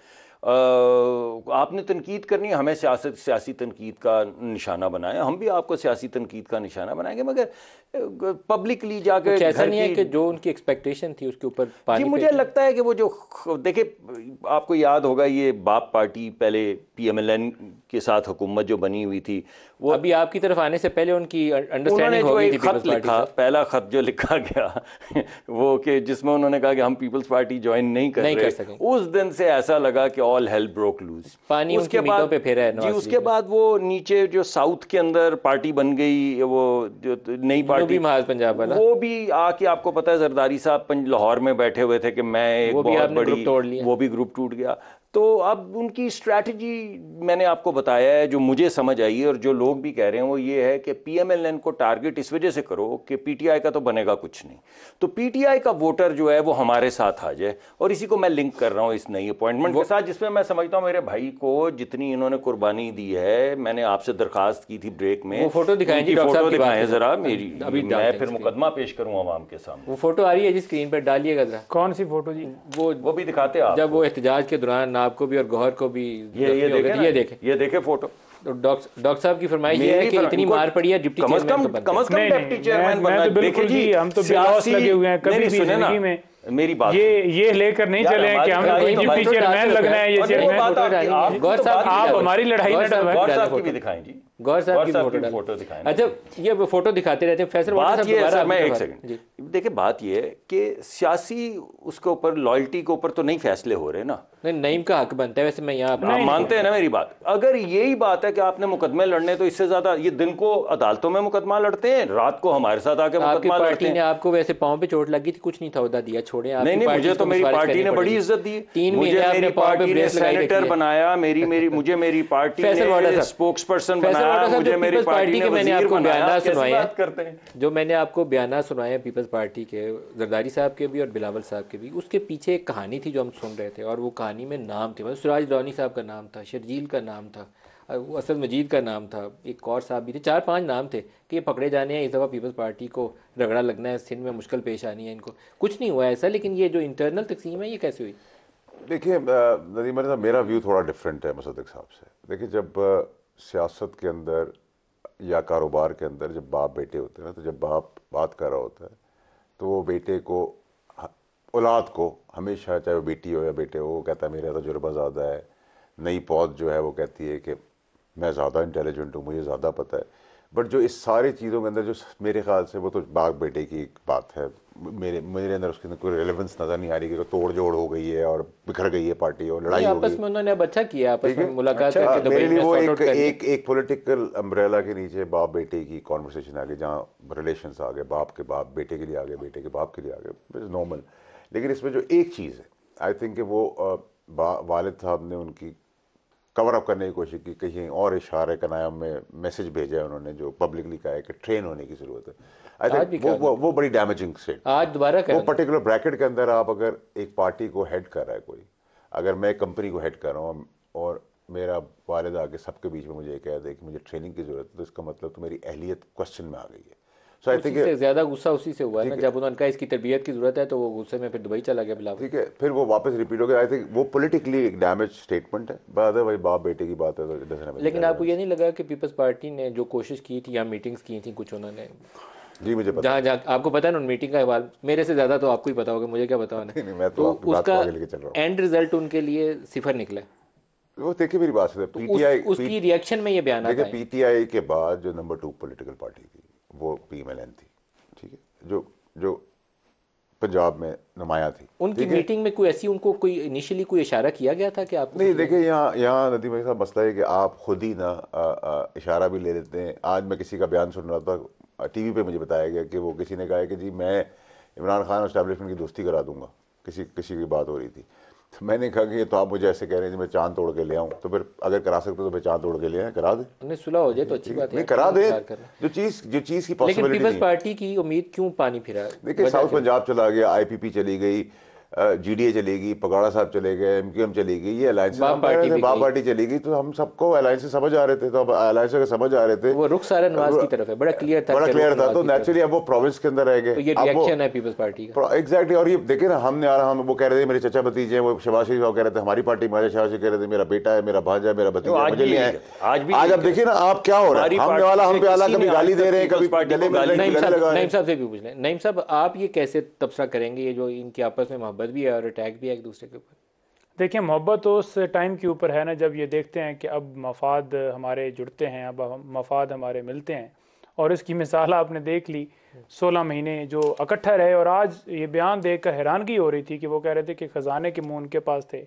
आपने तनकीद करनी है हमें सियासत सियासी तनकीद का निशाना बनाया हम भी आपको सियासी तनकीद का निशाना बनाएंगे मगर पब्लिकली जाकर तो ऐसा नहीं है कि जो उनकी एक्सपेक्टेशन थी उसके ऊपर जी मुझे लगता है कि वो जो देखिए आपको याद होगा ये बाप पार्टी पहले पीएमएलएन के साथ हुकूमत जो बनी हुई थी वो अभी आपकी तरफ आने से पहले उनकी अंडरस्टैंडिंग हो गई थी खत लिखा पहला खत जो लिखा गया वो कि जिसमें उन्होंने कहा कि हम पीपल्स पार्टी ज्वाइन नहीं कर नहीं रहे कर सकें उस दिन से ऐसा लगा कि ऑल हेल ब्रोक लूज पानी उसके बाद पे फेरा है जी उसके बाद वो नीचे जो साउथ के अंदर पार्टी बन गई वो जो तो नई पार्टी पंजाब वाला वो भी आके आपको पता है जरदारी साहब लाहौर में बैठे हुए थे कि मैं एक बहुत बड़ी वो भी ग्रुप टूट गया तो अब उनकी स्ट्रैटेजी मैंने आपको बताया है जो मुझे समझ आई है और जो लोग भी कह रहे हैं वो ये है कि पीएमएलएन को टारगेट इस वजह से करो कि पीटीआई का तो बनेगा कुछ नहीं तो पीटीआई का वोटर जो है वो हमारे साथ आ जाए और इसी को मैं लिंक कर रहा हूँ इस नई अपॉइंटमेंट के साथ जिसमें मैं समझता हूँ मेरे भाई को जितनी इन्होंने कुर्बानी दी है मैंने आपसे दरखास्त की थी ब्रेक में फोटो जी फोटो दिखाएं जरा मेरी अभी मैं फिर मुकदमा पेश करूँ आवाम के सामने वो फोटो आ रही है जी स्क्रीन पर डालिएगा जरा कौन सी फोटो जी वो वो भी दिखाते आप जब वो एहतजाज के दौरान आपको भी और गौहर को भी ये ये देखे ये देखे ये देखे फोटो तो डॉक्टर साहब की फरमाइश है कि इतनी मार पड़ी है डिप्टी चेयरमैन कम से कम डिप्टी चेयरमैन तो बनना देखिए जी हम तो लगे हुए हैं कभी भी जिंदगी में मेरी बात ये ये लेकर नहीं चले हैं कि हम तो चेयरमैन लगना है ये चेयरमैन गौर साहब आप हमारी लड़ाई गौर साहब की फोटो दिखाएं अच्छा ये फोटो दिखाते रहते फैसल बात ये सर मैं एक सेकंड देखिए बात ये है कि सियासी उसके ऊपर लॉयल्टी के ऊपर तो नहीं फैसले हो रहे ना नहीं नईम का हक बनता है वैसे मैं यहाँ आप मानते हैं ना मेरी बात अगर यही बात है कि आपने मुकदमे लड़ने तो इससे ज्यादा ये दिन को अदालतों में मुकदमा लड़ते हैं रात को हमारे साथ आके मुकदमा लड़ते हैं आपको वैसे पाँव पे चोट लगी थी कुछ नहीं था उदा दिया छोड़े आप नहीं नहीं मुझे तो मेरी पार्टी ने बड़ी इज्जत दी तीन मुझे मेरी पार्टी ने सेनेटर बनाया मेरी मेरी मुझे मेरी पार्टी ने स्पोक्स पर्सन बनाया मुझे मेरी पार्टी के मैंने आपको सुनाए जो मैंने आपको बयाना सुनाए पीपल्स पार्टी के जरदारी साहब के भी और बिलावल साहब के भी उसके पीछे एक कहानी थी जो हम सुन रहे थे और वो कहानी में नाम थे मतलब सुराज रानी साहब का नाम था शर्जील का नाम था वो असल मजीद का नाम था एक और साहब भी थे चार पांच नाम थे कि ये पकड़े जाने हैं इस दफ़ा पीपल्स पार्टी को रगड़ा लगना है सिंध में मुश्किल पेश आनी है इनको कुछ नहीं हुआ ऐसा लेकिन ये जो इंटरनल तकसीम है ये कैसे हुई देखिए नदीम साहब मेरा व्यू थोड़ा डिफरेंट है मसदक साहब से देखिए जब सियासत के अंदर या कारोबार के अंदर जब बाप बेटे होते हैं ना तो जब बाप बात कर रहा होता है तो वो बेटे को औलाद को हमेशा चाहे वो बेटी हो या बेटे हो वो कहता है मेरा तजुर्बा तो ज़्यादा है नई पौध जो है वो कहती है कि मैं ज़्यादा इंटेलिजेंट हूँ मुझे ज़्यादा पता है बट जो इस सारी चीज़ों के अंदर जो मेरे ख्याल से वो तो बाग बेटे की एक बात है मेरे मेरे अंदर उसके अंदर कोई रेलिवेंस नज़र नहीं आ रही कि तोड़ जोड़ हो गई है और बिखर गई है पार्टी और लड़ाई हो गई उन्होंने अब अच्छा किया आपस में मुलाकात अच्छा, करके तो मेरे लिए वो एक एक एक पॉलिटिकल अम्ब्रेला के नीचे बाप बेटे की कॉन्वर्सेशन आ गई जहाँ रिलेशन आ गए बाप के बाप बेटे के लिए आ गए बेटे के बाप के लिए आ गए नॉर्मल लेकिन इसमें जो एक चीज़ है आई थिंक वो वालद साहब ने उनकी कवर अप करने की कोशिश की कहीं और इशारे का नाम में मैसेज भेजा है उन्होंने जो पब्लिकली कहा है कि ट्रेन होने की जरूरत है अच्छा वो, वो वो बड़ी डैमेजिंग से आज दोबारा वो पर्टिकुलर ब्रैकेट के अंदर आप अगर एक पार्टी को हेड कर रहा है कोई अगर मैं कंपनी को हेड कर रहा हूँ और मेरा वालद आके सबके बीच में मुझे कह दे कि मुझे ट्रेनिंग की ज़रूरत है तो इसका मतलब तो मेरी अहलियत क्वेश्चन में आ गई है सो आई थिंक ज्यादा गुस्सा उसी से हुआ है ना जब उन्होंने इसकी तबीयत की जरूरत है तो वो गुस्से में फिर दुबई चला गया बिलावल ठीक है फिर वो वापस रिपीट हो गया आई थिंक वो पॉलिटिकली एक डैमेज स्टेटमेंट है अदरवाइज बाप बेटे की बात है तो लेकिन आपको ये नहीं लगा कि पीपल्स पार्टी ने जो कोशिश की थी या मीटिंग्स की थी कुछ उन्होंने जी मुझे पता जहाँ जहाँ आपको पता है ना मीटिंग का अहवाल मेरे से ज़्यादा तो आपको ही पता होगा मुझे क्या बताओ नहीं, मैं तो, तो उसका एंड रिजल्ट उनके लिए सिफर निकला वो देखिए मेरी बात से पीटीआई तो उसकी रिएक्शन में ये बयान देखिए पीटीआई के बाद जो नंबर टू पॉलिटिकल पार्टी थी वो पी मेलन थी ठीक है जो जो पंजाब में नुमाया थी उनकी मीटिंग में कोई ऐसी उनको कोई इनिशियली कोई इशारा किया गया था कि आप नहीं देखिए यहाँ यहाँ नदी भाई साहब मसला है कि आप खुद ही ना आ, आ, इशारा भी ले लेते हैं आज मैं किसी का बयान सुन रहा था वी पर मुझे बताया गया कि वो किसी ने कहा कि जी मैं इमरान खान और इस्टेबलिशमेंट की दोस्ती करा दूंगा किसी किसी की बात हो रही थी तो मैंने कहा कि तो आप मुझे ऐसे कह रहे हैं मैं चांद तोड़ के ले आऊँ तो फिर अगर करा सकते तो मैं चांद तोड़ के ले आए करा दे नहीं सुलह हो जाए तो अच्छी बात है करा दे जो चीज जो चीज की पॉसिबिलिटी पीपल्स पार्टी की उम्मीद क्यों पानी फिरा देखिए साउथ पंजाब चला गया आईपीपी चली गई जीडीए चली गई पगाड़ा साहब चले गए एमक्यूएम चली गई ये अलायंस बाप पार्टी बाप चली गई तो हम सबको अलायंस समझ आ रहे थे तो अब अलायंस से समझ आ रहे थे वो रुख सारे नवाज की तरफ है बड़ा क्लियर था बड़ा क्लियर था तो नेचुरली अब वो प्रोविंस के अंदर रह गए तो रिएक्शन है पीपल्स पार्टी का एग्जैक्टली और ये देखे ना हमने आ रहा हम वो कह रहे थे मेरे चचा भतीजे वो शिवाज शरीफ कह रहे थे हमारी पार्टी में शिवाज कह रहे थे मेरा बेटा है मेरा भाजा है मेरा तो भतीजा मुझे ले आए आज भी आज अब देखिए ना आप क्या हो रहा है हमने वाला हम पे आला कभी गाली दे रहे हैं कभी गले में नईम साहब से भी पूछ लें नईम साहब आप ये कैसे तबसरा करेंगे ये जो इनके आपस में मोहब्बत मोहब्बत भी है और अटैक भी है एक दूसरे के ऊपर देखिए मोहब्बत उस टाइम के ऊपर है ना जब ये देखते हैं कि अब मफाद हमारे जुड़ते हैं अब मफाद हमारे मिलते हैं और इसकी मिसाल आपने देख ली सोलह महीने जो इकट्ठा रहे और आज ये बयान देख कर हैरानगी हो रही थी कि वो कह रहे थे कि ख़जाने के मुंह उनके पास थे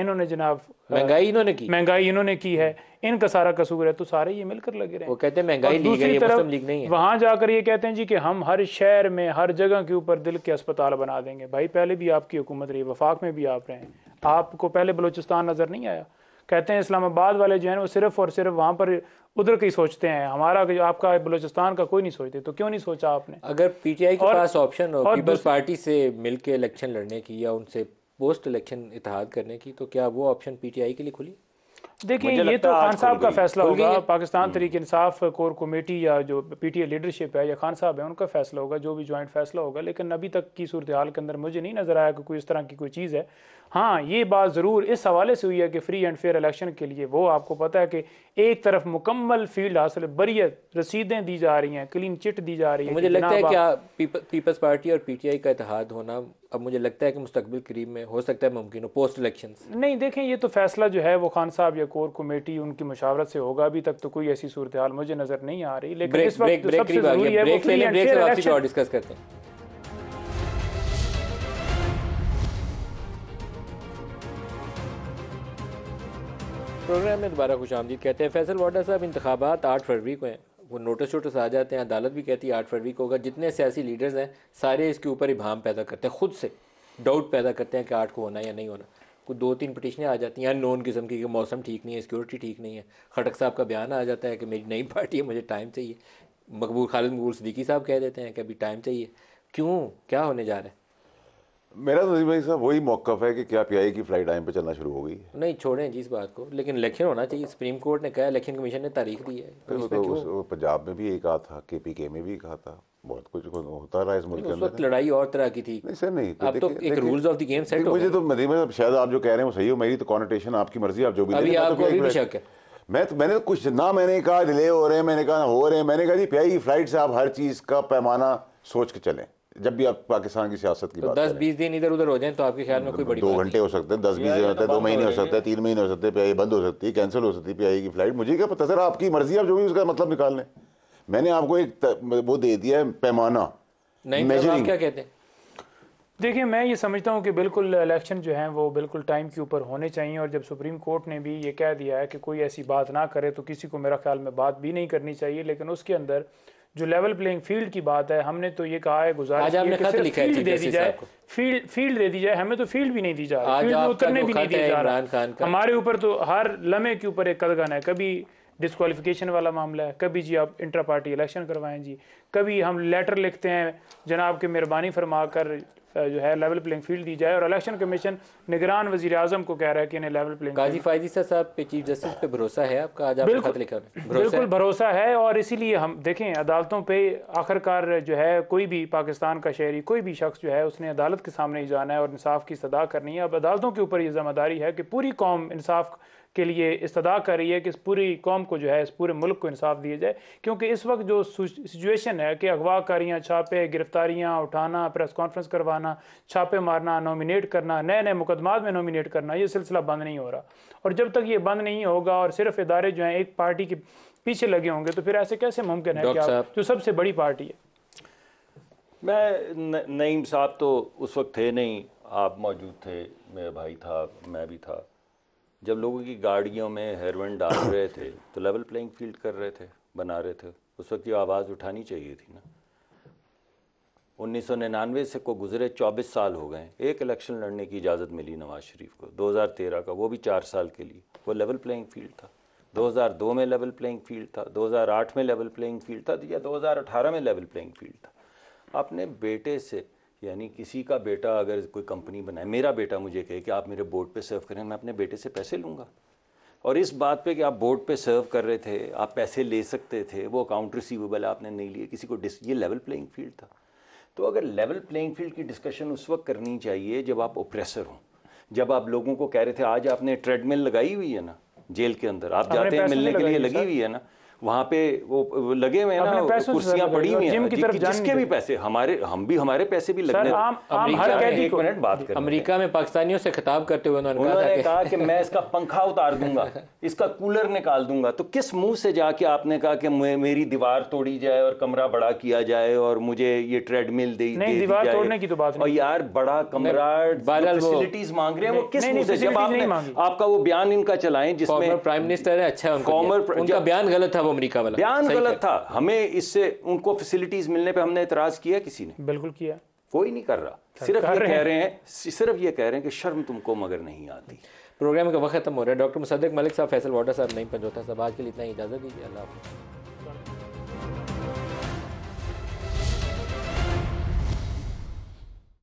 इन्होंने जनाब महंगाई इन्होंने की महंगाई इन्होंने की है इनका सारा कसूर है तो सारे ये मिलकर लगे रहे वो कहते हैं महंगाई लीग है तरफ लीग नहीं है वहां जाकर ये कहते हैं जी कि हम हर शहर में हर जगह के ऊपर दिल के अस्पताल बना देंगे भाई पहले भी आपकी हुकूमत रही वफाक में भी आप रहे हैं आपको पहले बलोचिस्तान नजर नहीं आया कहते हैं इस्लामाबाद वाले जो है वो सिर्फ और सिर्फ वहां पर उधर की सोचते हैं हमारा आपका बलोचिस्तान का कोई नहीं सोचते तो क्यों नहीं सोचा आपने अगर पीटीआई के पास ऑप्शन हो पीपल्स पार्टी से मिलकर इलेक्शन लड़ने की या उनसे पोस्ट इलेक्शन इतिहाद करने की तो क्या वो ऑप्शन पीटीआई के लिए खुली देखिए ये तो खान साहब का फैसला होगा पाकिस्तान हम्म। तरीके इंसाफ कोर कमेटी या जो पीटीए लीडरशिप है या खान साहब है उनका फैसला होगा जो भी ज्वाइंट फैसला होगा लेकिन अभी तक की सूरत हाल के अंदर मुझे नहीं नज़र आया कि कोई इस तरह की कोई चीज़ है हाँ ये बात ज़रूर इस हवाले से हुई है कि फ्री एंड फेयर इलेक्शन के लिए वो आपको पता है कि एक तरफ मुकम्मल फील्ड हासिल बरीत रसीदें दी जा रही हैं क्लीन चिट दी जा रही तो है मुझे लगता है क्या पीपल्स पार्टी और पीटीआई का इतिहाद होना अब मुझे लगता है कि मुस्तबिल करीब में हो सकता है मुमकिन हो पोस्ट इलेक्शन नहीं देखें ये तो फैसला जो है वो खान साहब या कोर कमेटी उनकी मुशावरत से होगा अभी तक तो कोई ऐसी सूरत हाल मुझे नजर नहीं आ रही लेकिन प्रोग्राम में दोबारा खुश आमदीद कहते हैं फैसल वाडा साहब इंतबात आठ फरवरी को हैं वो नोटिस वोटिस आ जाते हैं अदालत भी कहती है आठ फरवरी को होगा जितने सियासी लीडर्स हैं सारे इसके ऊपर इभाम पैदा करते हैं खुद से डाउट पैदा करते हैं कि आठ को होना या नहीं होना कुछ दो तीन पटिशनें आ जाती हैं नोन किस्म की कि मौसम ठीक नहीं है सिक्योरिटी ठीक नहीं है खटक साहब का बयान आ जाता है कि मेरी नई पार्टी है मुझे टाइम चाहिए मकबूल खालिद मकबूल सदीकी साहब कह देते हैं कि अभी टाइम चाहिए क्यों क्या होने जा रहा है मेरा नजीब तो भाई साहब वही मौकफ है कि क्या पीआई की फ्लाइट टाइम पे चलना शुरू हो गई नहीं छोड़ें जी इस बात को लेकिन इलेक्शन होना चाहिए सुप्रीम कोर्ट ने कहा इलेक्शन कमीशन ने तारीख दी है तो, तो पंजाब में भी एक कहा था के में भी कहा था बहुत कुछ होता रहा इस मुल्क के अंदर लड़ाई और तरह की थी नहीं सर नहीं तो अब तो एक rules of the game set हो मुझे तो मदीमा मतलब, साहब मतलब शायद आप जो कह रहे वो सही हो मेरी तो कॉन्टेशन आपकी मर्जी आप जो भी अभी आपको भी शक है मैं तो मैंने कुछ ना मैंने कहा डिले हो रहे हैं मैंने कहा हो रहे हैं मैंने कहा जी प्याई की फ्लाइट से आप हर चीज़ का पैमाना सोच के चलें जब भी आप पाकिस्तान की सियासत की तो बात दस बीस दिन इधर उधर हो जाए तो आपके ख्याल में कोई बड़ी दो घंटे हो सकते हैं दस बीस दिन तो होते हैं दो महीने हो सकते हैं तीन महीने हो सकते हैं पी बंद हो सकती है कैंसिल हो सकती है पी की फ्लाइट मुझे क्या पता सर आपकी मर्जी आप जो भी उसका मतलब निकाल लें मैंने आपको एक वो दे दिया है पैमाना नहीं क्या कहते हैं देखिए मैं ये समझता हूँ कि बिल्कुल इलेक्शन जो है वो बिल्कुल टाइम के ऊपर होने चाहिए और जब सुप्रीम कोर्ट ने भी ये कह दिया है कि कोई ऐसी बात ना करे तो किसी को मेरा ख्याल में बात भी नहीं करनी चाहिए लेकिन उसके अंदर जो लेवल प्लेइंग फील्ड की बात है हमने तो ये कहा है गुजारिश फील्ड दे दी जाए फील्ड फील्ड दे दी जाए हमें तो फील्ड भी नहीं दी जा रही फील्ड उतरने भी नहीं दिया जा रहा हमारे ऊपर तो हर लम्हे के ऊपर एक कदगन है कभी डिस्कालिफिकेशन वाला मामला है कभी जी आप इंटर पार्टी इलेक्शन करवाएं जी कभी हम लेटर लिखते हैं जनाब के मेहरबानी फरमा कर जो है लेवल प्लेइंग फील्ड दी जाए और इलेक्शन कमीशन निगरान वजी अजम को कह रहा है कि इन्हें लेवल प्लेइंग काजी फायदी साहब पे चीफ जस्टिस पे भरोसा है आपका आज आपने खत लिखा बिल्कुल भरोसा है और इसीलिए हम देखें अदालतों पे आखिरकार जो है कोई भी पाकिस्तान का शहरी कोई भी शख्स जो है उसने अदालत के सामने ही जाना है और इंसाफ की सदा करनी है अब अदालतों के ऊपर ये जिम्मेदारी है कि पूरी कौम इंसाफ के लिए इस्तः रही है कि इस पूरी कौम को जो है इस पूरे मुल्क को इंसाफ दिया जाए क्योंकि इस वक्त जो सिचुएशन है कि अगवाकारियाँ छापे गिरफ्तारियाँ उठाना प्रेस कॉन्फ्रेंस करवाना छापे मारना नॉमिनेट करना नए नए मुकदमा में नॉमिनेट करना ये सिलसिला बंद नहीं हो रहा और जब तक ये बंद नहीं होगा और सिर्फ इदारे जो हैं एक पार्टी के पीछे लगे होंगे तो फिर ऐसे कैसे मुमकिन है कि आप जो सबसे बड़ी पार्टी है मैं नईम साहब तो उस वक्त थे नहीं आप मौजूद थे मेरा भाई था मैं भी था जब लोगों की गाड़ियों में हेरोइन डाल रहे थे तो लेवल प्लेइंग फील्ड कर रहे थे बना रहे थे उस वक्त की आवाज़ उठानी चाहिए थी ना 1999 से को गुजरे 24 साल हो गए एक इलेक्शन लड़ने की इजाज़त मिली नवाज शरीफ को 2013 का वो भी चार साल के लिए वो लेवल प्लेइंग फील्ड था 2002 में लेवल प्लेइंग फील्ड था 2008 में लेवल प्लेइंग फील्ड था या 2018 में लेवल प्लेइंग फील्ड था अपने बेटे से यानी किसी का बेटा अगर कोई कंपनी बनाए मेरा बेटा मुझे कहे कि आप मेरे बोर्ड पे सर्व करें मैं अपने बेटे से पैसे लूँगा और इस बात पे कि आप बोर्ड पे सर्व कर रहे थे आप पैसे ले सकते थे वो अकाउंट रिसीवेबल आपने नहीं लिए किसी को डिस ये लेवल प्लेइंग फील्ड था तो अगर लेवल प्लेइंग फील्ड की डिस्कशन उस वक्त करनी चाहिए जब आप ओप्रेसर हों जब आप लोगों को कह रहे थे आज आपने ट्रेडमिल लगाई हुई है ना जेल के अंदर आप जाते हैं मिलने के लिए लगी हुई है ना वहाँ पे वो लगे हुए ना कुर्सियां पड़ी हुई हैं जिसके भी पैसे हमारे हम भी हमारे पैसे भी लगने आम, मिनट बात अमेरिका में पाकिस्तानियों से खिताब करते हुए उन्होंने कहा कि मैं इसका पंखा उतार दूंगा इसका कूलर निकाल दूंगा तो किस मुंह से जाके आपने कहा कि मेरी दीवार तोड़ी जाए और कमरा बड़ा किया जाए और मुझे ये ट्रेडमिल दे नहीं दीवार तोड़ने की तो बात और यार बड़ा कमरा फैसिलिटीज मांग रहे हैं वो किस मुंह से जब आपने आपका वो बयान इनका चलाएं जिसमें प्राइम मिनिस्टर है अच्छा उनका बयान गलत था वो अमेरिका वाला बयान गलत था हमें इससे उनको फैसिलिटीज मिलने पे हमने इतराज किया किसी ने बिल्कुल किया कोई नहीं कर रहा सिर्फ कर ये रहे कह रहे हैं सिर्फ ये कह रहे हैं कि शर्म तुमको मगर नहीं आती प्रोग्राम का वक्त खत्म हो रहा है डॉक्टर मुसद्दिक मलिक साहब फैसल वाटर साहब नहीं पंजोता साहब आज के लिए इतना ही इजाज़त दीजिए अल्लाह